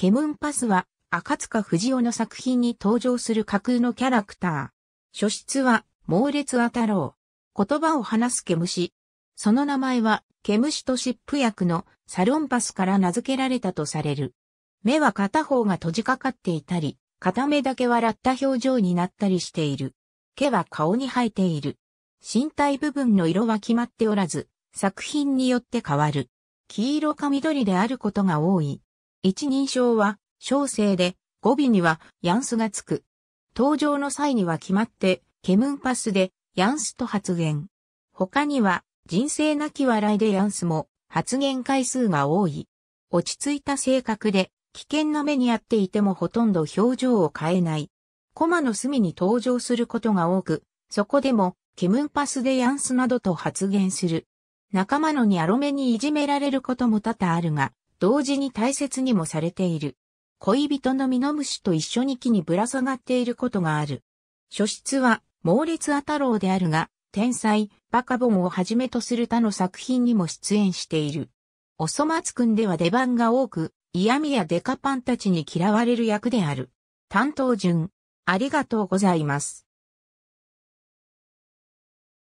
ケムンパスは、赤塚不二夫の作品に登場する架空のキャラクター。書質は、猛烈あたろう。言葉を話すケムシ。その名前は、ケムシと湿布薬のサロンパスから名付けられたとされる。目は片方が閉じかかっていたり、片目だけ笑った表情になったりしている。毛は顔に生えている。身体部分の色は決まっておらず、作品によって変わる。黄色か緑であることが多い。一人称は小生で語尾にはヤンスがつく。登場の際には決まってケムンパスでヤンスと発言。他には人生なき笑いでヤンスも発言回数が多い。落ち着いた性格で危険な目にあっていてもほとんど表情を変えない。コマの隅に登場することが多く、そこでもケムンパスでヤンスなどと発言する。仲間のにアロメにいじめられることも多々あるが、同時に大切にもされている。恋人のミノムシと一緒に木にぶら下がっていることがある。書室は猛烈アタローであるが、天才、バカボンをはじめとする他の作品にも出演している。おそ松くんでは出番が多く、嫌味やデカパンたちに嫌われる役である。担当順、ありがとうございます。